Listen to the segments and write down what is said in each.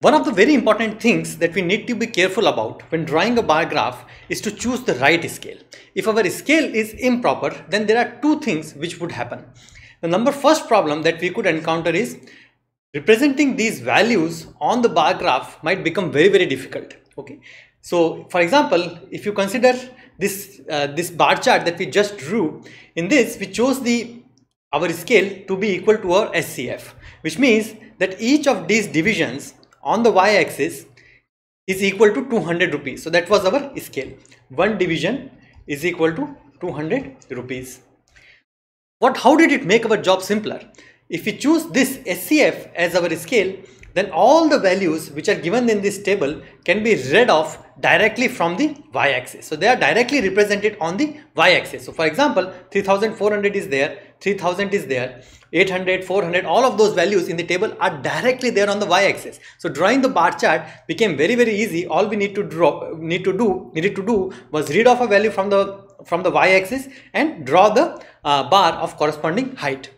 One of the very important things that we need to be careful about when drawing a bar graph is to choose the right scale. If our scale is improper, then there are two things which would happen. The number first problem that we could encounter is representing these values on the bar graph might become very very difficult. Okay, so for example, if you consider this uh, this bar chart that we just drew, in this we chose the our scale to be equal to our SCF, which means that each of these divisions on the y-axis is equal to 200 rupees so that was our scale one division is equal to 200 rupees what how did it make our job simpler if we choose this scf as our scale then all the values which are given in this table can be read off directly from the y-axis. So they are directly represented on the y-axis. So for example, 3400 is there, 3000 is there, 800, 400, all of those values in the table are directly there on the y-axis. So drawing the bar chart became very, very easy. All we need to draw, need to do, needed to do was read off a value from the from the y-axis and draw the uh, bar of corresponding height.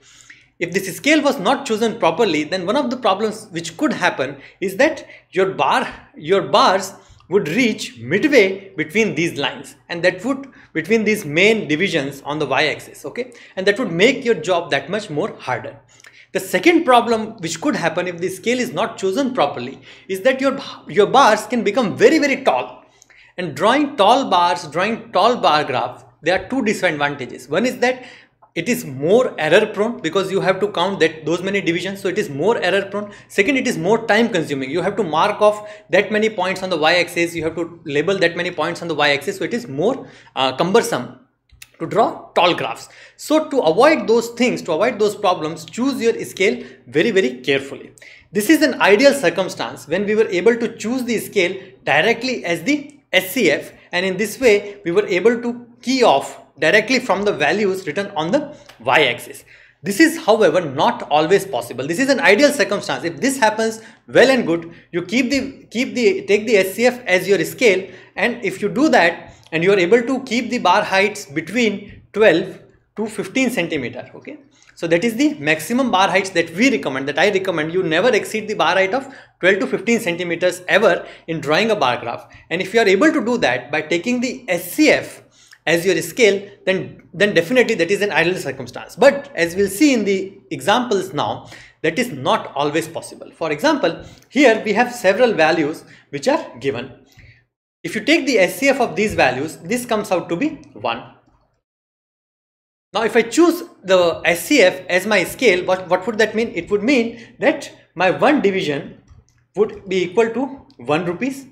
If this scale was not chosen properly, then one of the problems which could happen is that your bar, your bars would reach midway between these lines and that would between these main divisions on the y-axis okay and that would make your job that much more harder the second problem which could happen if the scale is not chosen properly is that your your bars can become very very tall and drawing tall bars drawing tall bar graph there are two disadvantages one is that it is more error prone because you have to count that those many divisions so it is more error prone second it is more time consuming you have to mark off that many points on the y-axis you have to label that many points on the y-axis so it is more uh, cumbersome to draw tall graphs so to avoid those things to avoid those problems choose your scale very very carefully this is an ideal circumstance when we were able to choose the scale directly as the SCF and in this way we were able to key off directly from the values written on the y-axis. This is however not always possible. This is an ideal circumstance. If this happens well and good, you keep the keep the take the SCF as your scale and if you do that and you are able to keep the bar heights between 12 to 15 centimeter okay so that is the maximum bar heights that we recommend that i recommend you never exceed the bar height of 12 to 15 centimeters ever in drawing a bar graph and if you are able to do that by taking the scf as your scale, then, then definitely that is an ideal circumstance. But as we'll see in the examples now, that is not always possible. For example, here we have several values which are given. If you take the SCF of these values, this comes out to be 1. Now if I choose the SCF as my scale, what, what would that mean? It would mean that my one division would be equal to 1 rupees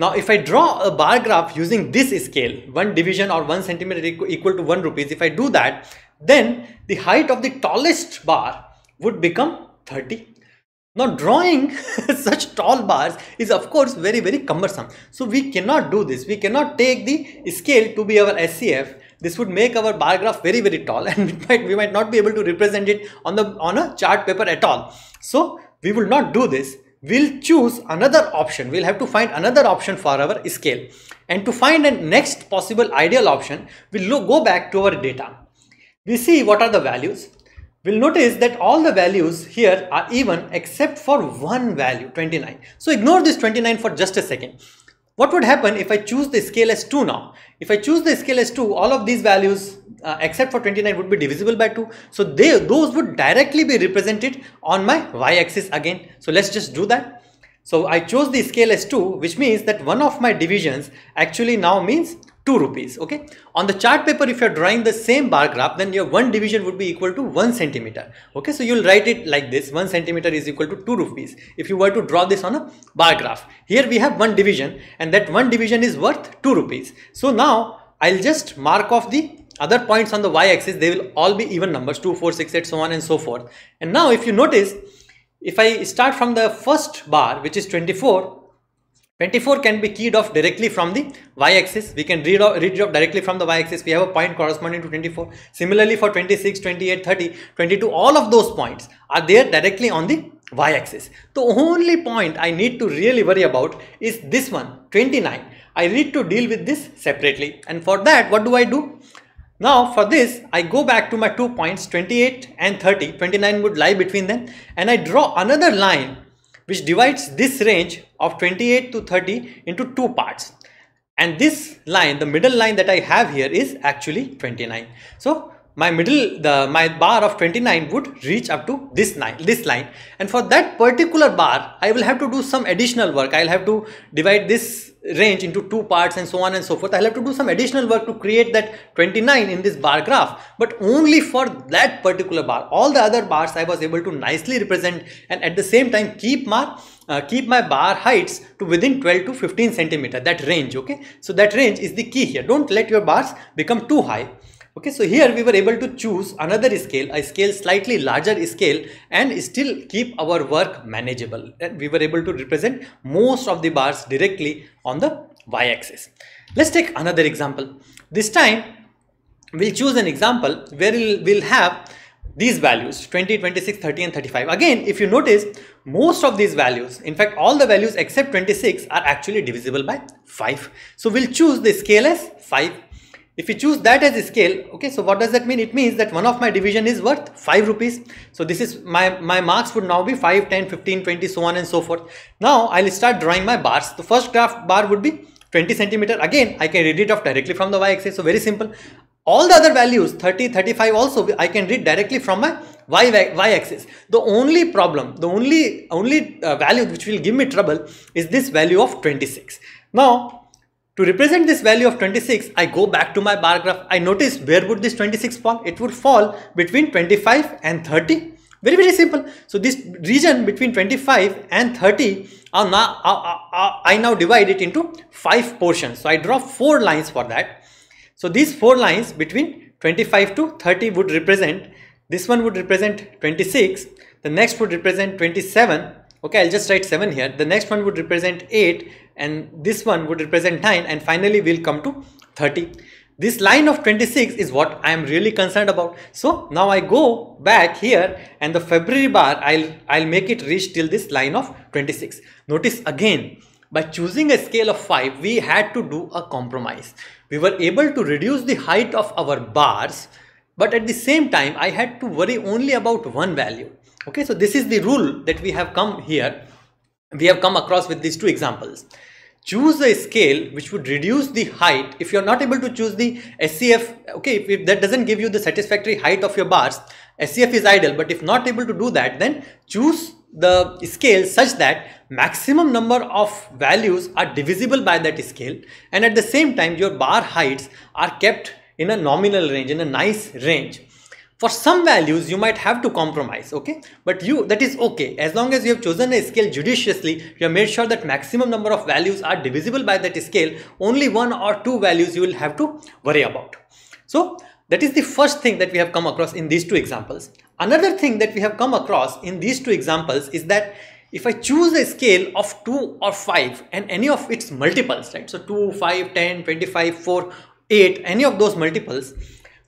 now, if I draw a bar graph using this scale, one division or one centimeter equal to one rupees, if I do that, then the height of the tallest bar would become 30. Now, drawing such tall bars is of course very, very cumbersome. So we cannot do this. We cannot take the scale to be our SCF. This would make our bar graph very, very tall and might, we might not be able to represent it on the on a chart paper at all. So we will not do this we'll choose another option. We'll have to find another option for our scale. And to find a next possible ideal option, we'll go back to our data. We see what are the values. We'll notice that all the values here are even except for one value, 29. So ignore this 29 for just a second. What would happen if I choose the scale as 2 now? If I choose the scale as 2, all of these values uh, except for 29 would be divisible by 2. So they, those would directly be represented on my y-axis again. So let's just do that. So I chose the scale as 2 which means that one of my divisions actually now means 2 rupees okay on the chart paper if you're drawing the same bar graph then your one division would be equal to 1 centimeter okay so you'll write it like this 1 centimeter is equal to 2 rupees if you were to draw this on a bar graph here we have one division and that one division is worth 2 rupees so now I'll just mark off the other points on the y-axis they will all be even numbers 2 4 6 8 so on and so forth and now if you notice if I start from the first bar, which is 24, 24 can be keyed off directly from the y-axis. We can read, off, read off directly from the y-axis. We have a point corresponding to 24. Similarly for 26, 28, 30, 22, all of those points are there directly on the y-axis. The only point I need to really worry about is this one, 29. I need to deal with this separately. And for that, what do I do? Now for this, I go back to my two points 28 and 30, 29 would lie between them and I draw another line which divides this range of 28 to 30 into two parts. And this line, the middle line that I have here is actually 29. So my middle the my bar of 29 would reach up to this line this line and for that particular bar i will have to do some additional work i'll have to divide this range into two parts and so on and so forth i'll have to do some additional work to create that 29 in this bar graph but only for that particular bar all the other bars i was able to nicely represent and at the same time keep my uh, keep my bar heights to within 12 to 15 centimeter that range okay so that range is the key here don't let your bars become too high Okay, so here we were able to choose another scale, a scale slightly larger scale and still keep our work manageable. And we were able to represent most of the bars directly on the y-axis. Let's take another example. This time we'll choose an example where we'll have these values 20, 26, 30 and 35. Again, if you notice most of these values, in fact all the values except 26 are actually divisible by 5. So we'll choose the scale as 5 if you choose that as a scale, okay, so what does that mean? It means that one of my division is worth 5 rupees. So this is my, my marks would now be 5, 10, 15, 20, so on and so forth. Now I'll start drawing my bars. The first graph bar would be 20 centimeter. Again, I can read it off directly from the y-axis. So very simple. All the other values, 30, 35 also, I can read directly from my y, y, y axis. The only problem, the only, only uh, value which will give me trouble is this value of 26. Now, to represent this value of 26, I go back to my bar graph. I notice where would this 26 fall? It would fall between 25 and 30. Very, very simple. So this region between 25 and 30, are now, are, are, I now divide it into five portions. So I draw four lines for that. So these four lines between 25 to 30 would represent, this one would represent 26, the next would represent 27. Okay, I'll just write 7 here. The next one would represent 8 and this one would represent 9 and finally we'll come to 30 this line of 26 is what I am really concerned about. So now I go back here and the February bar, I'll, I'll make it reach till this line of 26. Notice again, by choosing a scale of 5, we had to do a compromise. We were able to reduce the height of our bars, but at the same time, I had to worry only about one value. Okay, so this is the rule that we have come here. We have come across with these two examples choose a scale which would reduce the height if you're not able to choose the SCF okay if, if, that doesn't give you the satisfactory height of your bars SCF is ideal but if not able to do that then choose the scale such that maximum number of values are divisible by that scale and at the same time your bar heights are kept in a nominal range in a nice range for some values you might have to compromise okay but you that is okay as long as you have chosen a scale judiciously you have made sure that maximum number of values are divisible by that scale only one or two values you will have to worry about so that is the first thing that we have come across in these two examples another thing that we have come across in these two examples is that if I choose a scale of 2 or 5 and any of its multiples, right? So 2, 5, 10, 25, 4, 8, any of those multiples,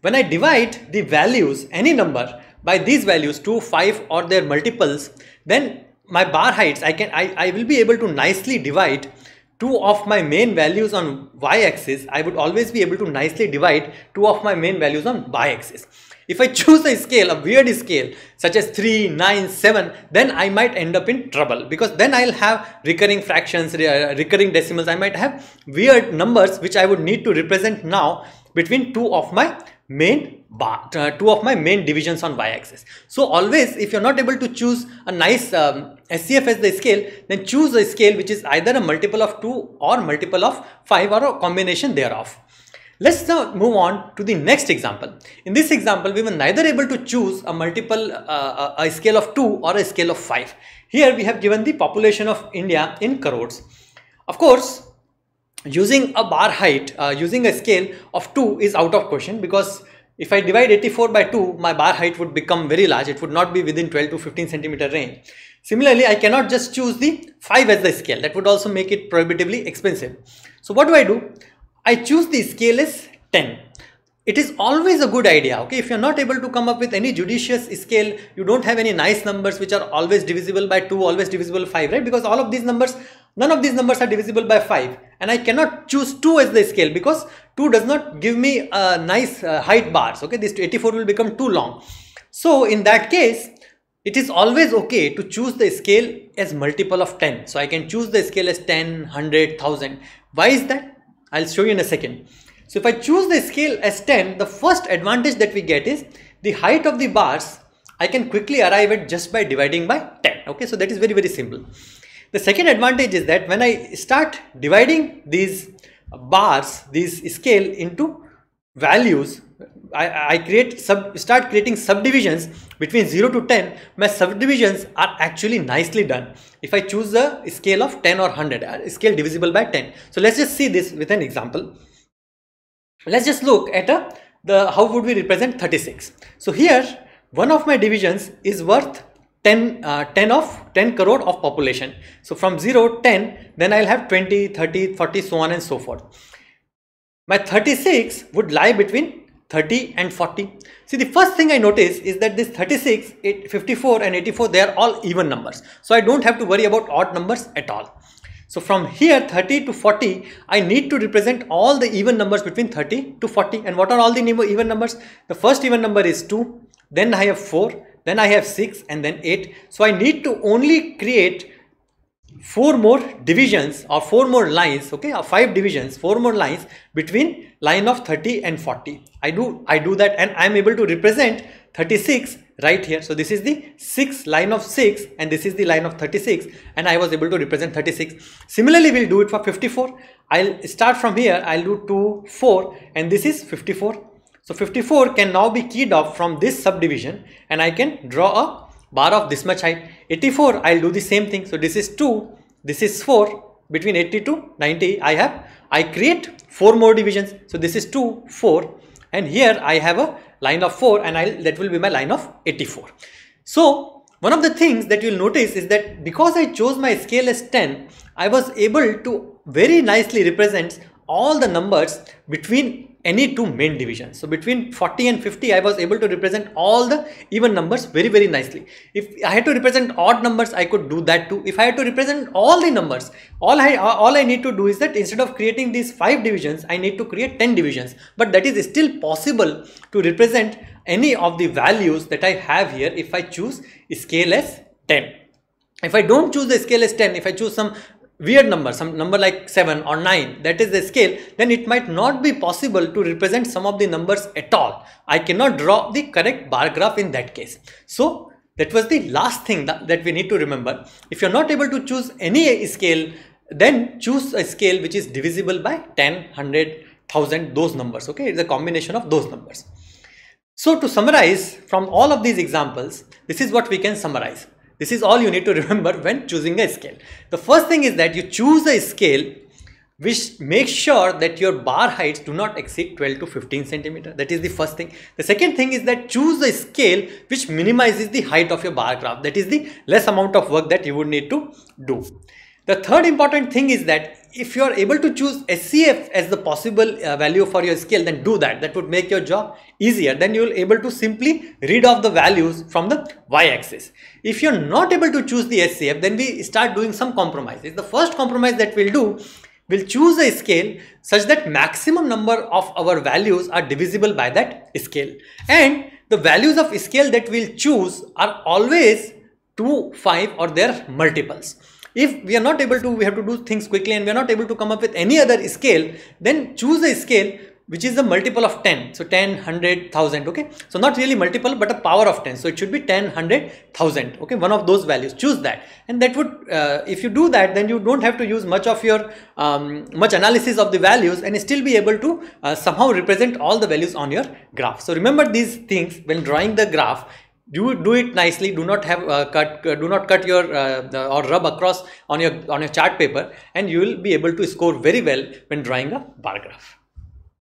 when I divide the values, any number, by these values 2, 5 or their multiples, then my bar heights, I can I, I will be able to nicely divide two of my main values on y-axis, I would always be able to nicely divide two of my main values on y-axis. If I choose a scale, a weird scale such as 3, 9, 7, then I might end up in trouble because then I'll have recurring fractions, uh, recurring decimals. I might have weird numbers which I would need to represent now between two of my main bar, uh, two of my main divisions on y-axis. So always if you're not able to choose a nice um, SCF as the scale, then choose a scale which is either a multiple of 2 or multiple of 5 or a combination thereof. Let's now move on to the next example. In this example, we were neither able to choose a multiple, uh, uh a scale of 2 or a scale of 5. Here we have given the population of India in crores. Of course, using a bar height, uh, using a scale of 2 is out of question because if I divide 84 by 2, my bar height would become very large. It would not be within 12 to 15 centimeter range. Similarly, I cannot just choose the 5 as the scale. That would also make it prohibitively expensive. So what do I do? I choose the scale as 10. It is always a good idea, okay? If you're not able to come up with any judicious scale, you don't have any nice numbers which are always divisible by 2, always divisible 5, right? Because all of these numbers None of these numbers are divisible by 5 and I cannot choose 2 as the scale because 2 does not give me a nice uh, height bars. Okay, this 84 will become too long. So in that case, it is always okay to choose the scale as multiple of 10. So I can choose the scale as 10, 100, 1000. Why is that? I'll show you in a second. So if I choose the scale as 10, the first advantage that we get is the height of the bars I can quickly arrive at just by dividing by 10. Okay, so that is very, very simple. The second advantage is that when I start dividing these bars, these scale into values, I, I create sub, start creating subdivisions between 0 to 10. My subdivisions are actually nicely done. If I choose a scale of 10 or 100, uh, scale divisible by 10. So let's just see this with an example. Let's just look at a uh, the how would we represent 36. So here one of my divisions is worth 10, uh, 10 of 10 crore of population. So from 0, 10, then I'll have 20, 30, 40, so on and so forth. My 36 would lie between 30 and 40. See, the first thing I notice is that this 36, 8, 54 and 84, they are all even numbers. So I don't have to worry about odd numbers at all. So from here 30 to 40, I need to represent all the even numbers between 30 to 40. And what are all the even numbers? The first even number is 2, then I have 4, then I have 6 and then 8 so I need to only create four more divisions or four more lines okay or five divisions four more lines between line of 30 and 40 I do I do that and I am able to represent 36 right here so this is the 6 line of 6 and this is the line of 36 and I was able to represent 36 similarly we'll do it for 54 I'll start from here I'll do 2 4 and this is 54 so 54 can now be keyed off from this subdivision and I can draw a bar of this much height. 84 I'll do the same thing. So this is 2, this is 4. Between 80 to 90 I have, I create 4 more divisions. So this is 2, 4 and here I have a line of 4 and I'll, that will be my line of 84. So one of the things that you'll notice is that because I chose my scale as 10, I was able to very nicely represent all the numbers between any two main divisions. So between 40 and 50, I was able to represent all the even numbers very, very nicely. If I had to represent odd numbers, I could do that too. If I had to represent all the numbers, all I, all I need to do is that instead of creating these five divisions, I need to create 10 divisions. But that is still possible to represent any of the values that I have here if I choose scale as 10. If I don't choose the scale as 10, if I choose some weird number, some number like 7 or 9, that is the scale, then it might not be possible to represent some of the numbers at all. I cannot draw the correct bar graph in that case. So that was the last thing that, that we need to remember. If you're not able to choose any scale, then choose a scale which is divisible by 10, 100, 1000, those numbers. Okay, it's a combination of those numbers. So to summarize from all of these examples, this is what we can summarize. This is all you need to remember when choosing a scale. The first thing is that you choose a scale which makes sure that your bar heights do not exceed 12 to 15 centimeter. That is the first thing. The second thing is that choose a scale which minimizes the height of your bar graph. That is the less amount of work that you would need to do. The third important thing is that if you are able to choose SCF as the possible uh, value for your scale, then do that. That would make your job easier. Then you will able to simply read off the values from the y-axis. If you're not able to choose the SCF, then we start doing some compromises. The first compromise that we'll do, we'll choose a scale such that maximum number of our values are divisible by that scale. And the values of scale that we'll choose are always 2, 5 or their multiples if we are not able to, we have to do things quickly and we are not able to come up with any other scale, then choose a scale which is a multiple of 10. So 10, 100, 1000, okay. So not really multiple, but a power of 10. So it should be 10, 100, 1000, okay. One of those values, choose that. And that would, uh, if you do that, then you don't have to use much of your, um, much analysis of the values and still be able to uh, somehow represent all the values on your graph. So remember these things when drawing the graph do do it nicely do not have uh, cut uh, do not cut your uh, or rub across on your on your chart paper and you will be able to score very well when drawing a bar graph